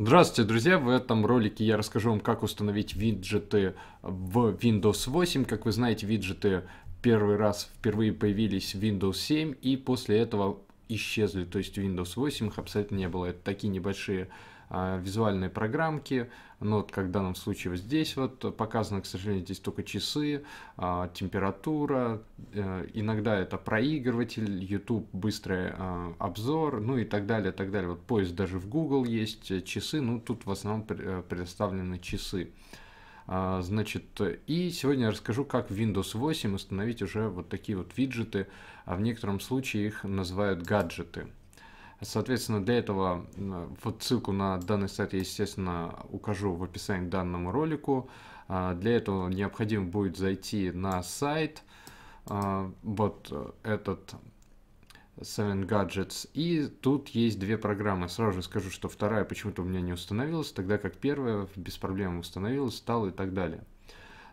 Здравствуйте, друзья! В этом ролике я расскажу вам, как установить виджеты в Windows 8. Как вы знаете, виджеты первый раз впервые появились в Windows 7 и после этого исчезли. То есть в Windows 8 их абсолютно не было. Это такие небольшие а, визуальные программки. Но вот, как в данном случае вот здесь вот э, показано, к сожалению, здесь только часы, а, температура, э, иногда это проигрыватель, YouTube быстрый а, обзор, ну и так далее, так далее. Вот поиск даже в Google есть, э, часы, ну тут в основном предоставлены часы. Значит, и сегодня я расскажу, как в Windows 8 установить уже вот такие вот виджеты, а в некотором случае их называют гаджеты. Соответственно, для этого вот ссылку на данный сайт я, естественно, укажу в описании к данному ролику. А, для этого необходимо будет зайти на сайт, а, вот этот 7 Gadgets, и тут есть две программы. Сразу же скажу, что вторая почему-то у меня не установилась, тогда как первая без проблем установилась, стала и так далее.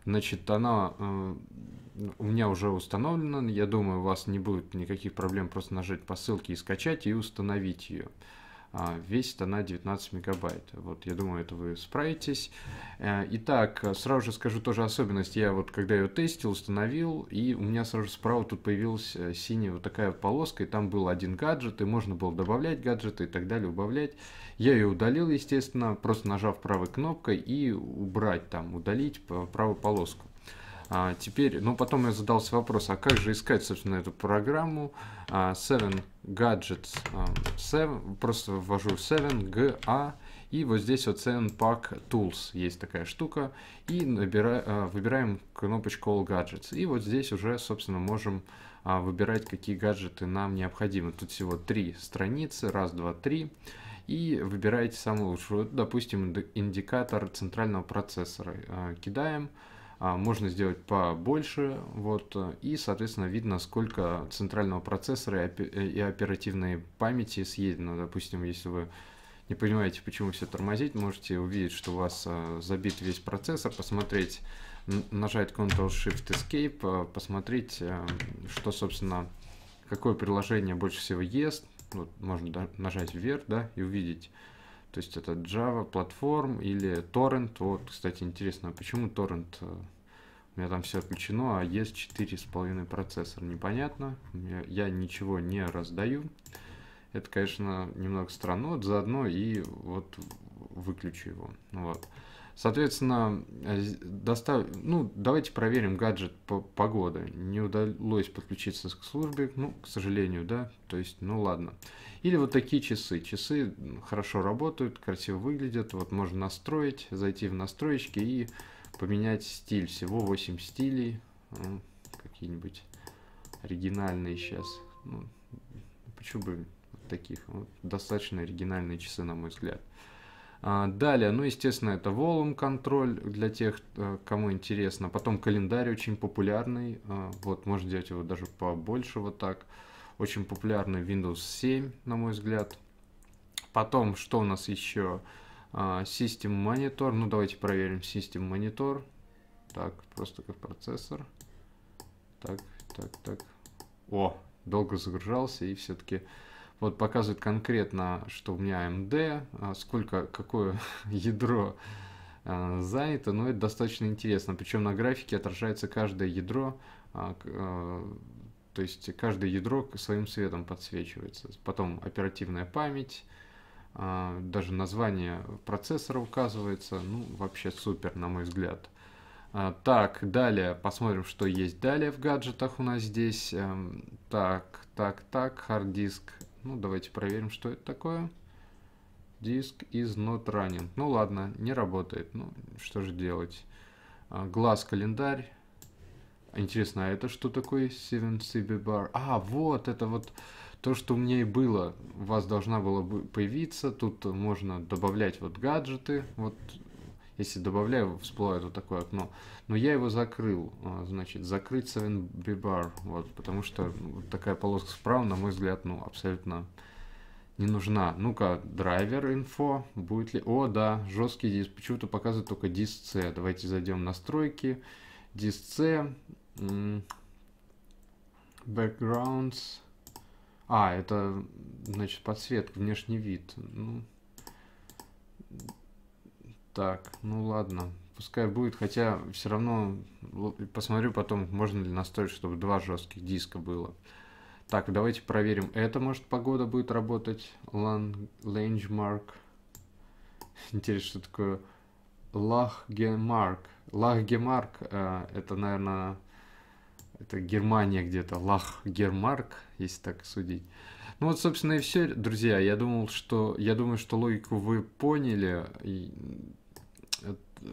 Значит, она э, у меня уже установлено. Я думаю, у вас не будет никаких проблем просто нажать по ссылке и скачать и установить ее. А, весит она 19 мегабайт. Вот, я думаю, это вы справитесь. Э, итак, сразу же скажу тоже особенность. Я вот, когда ее тестил, установил, и у меня сразу же справа тут появилась э, синяя вот такая полоска, и там был один гаджет, и можно было добавлять гаджеты и так далее, убавлять. Я ее удалил, естественно, просто нажав правой кнопкой и убрать там, удалить э, правую полоску. А, теперь, ну потом я задался вопрос, а как же искать, собственно, эту программу? А, 7 Gadgets, а, 7, просто ввожу 7 GA, а, и вот здесь вот 7 Pack Tools, есть такая штука, и набира, а, выбираем кнопочку All Gadgets. И вот здесь уже, собственно, можем а, выбирать, какие гаджеты нам необходимы. Тут всего три страницы, раз, два, три и выбираете самый лучший. Вот, допустим, индикатор центрального процессора. А, кидаем. А, можно сделать побольше, вот, и, соответственно, видно, сколько центрального процессора и оперативной памяти съедено. Ну, допустим, если вы не понимаете, почему все тормозить можете увидеть, что у вас а, забит весь процессор, посмотреть, нажать Ctrl-Shift-Escape, а, посмотреть, что, собственно, какое приложение больше всего ест. Вот можно нажать вверх, да, и увидеть, то есть это Java платформ или торрент. Вот, кстати, интересно, а почему торрент? Э, у меня там все отключено, а есть 4,5 процессор. Непонятно. Я ничего не раздаю. Это, конечно, немного странно. Вот заодно и вот выключу его. Вот. Соответственно, э, достав... ну, давайте проверим гаджет по погоды. Не удалось подключиться к службе, ну, к сожалению, да, то есть, ну ладно. Или вот такие часы. Часы хорошо работают, красиво выглядят, вот можно настроить, зайти в настройки и поменять стиль. Всего 8 стилей, ну, какие-нибудь оригинальные сейчас. Ну, почему бы таких? Вот достаточно оригинальные часы, на мой взгляд. А, далее, ну, естественно, это Volume контроль для тех, э, кому интересно. Потом календарь очень популярный. Э, вот, можно делать его даже побольше вот так. Очень популярный Windows 7, на мой взгляд. Потом, что у нас еще? А, System Monitor. Ну, давайте проверим System Monitor. Так, просто как процессор. Так, так, так. О, долго загружался и все-таки вот показывает конкретно, что у меня МД, а сколько, какое ядро а, занято, но ну, это достаточно интересно. Причем на графике отражается каждое ядро, а, то есть каждое ядро своим светом подсвечивается. Потом оперативная память, даже название процессора указывается. Ну, вообще супер, на мой взгляд. Так, далее посмотрим, что есть далее в гаджетах у нас здесь. Эм, так, так, так, хард-диск ну, давайте проверим, что это такое. Диск is not running. Ну ладно, не работает. Ну, что же делать? А, глаз календарь. Интересно, а это что такое 7CB bar? А, вот, это вот то, что у меня и было. У вас должна была появиться. Тут можно добавлять вот гаджеты. Вот если добавляю, всплывает вот такое окно. Но я его закрыл. А, значит, закрыть 7 bar. Вот, потому что ну, вот такая полоска справа, на мой взгляд, ну, абсолютно не нужна. Ну-ка, драйвер инфо. Будет ли... О, да, жесткий диск. Почему-то показывает только диск C. Давайте зайдем в настройки. Диск C. Backgrounds. А, это, значит, подсветка, внешний вид. Ну, так, ну ладно, пускай будет, хотя все равно посмотрю потом, можно ли настроить, чтобы два жестких диска было. Так, давайте проверим. Это, может, погода будет работать. Лангмарк. Интересно, что такое Лахгемарк. Лахгемарк э, это, наверное, это Германия где-то. Лахгермарк, если так судить. Ну вот, собственно, и все, друзья. Я думал, что я думаю, что логику вы поняли. И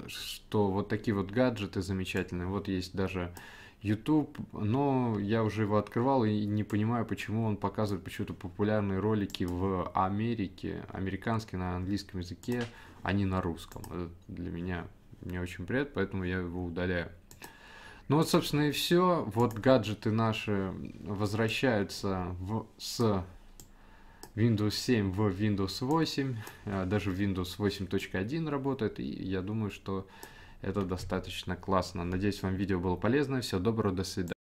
что вот такие вот гаджеты замечательные. Вот есть даже YouTube, но я уже его открывал и не понимаю, почему он показывает почему-то популярные ролики в Америке, американские на английском языке, а не на русском. Это для меня не очень приятно, поэтому я его удаляю. Ну вот, собственно, и все. Вот гаджеты наши возвращаются в, с Windows 7 в Windows 8, а, даже в Windows 8.1 работает, и я думаю, что это достаточно классно. Надеюсь, вам видео было полезно. Всего доброго, до свидания.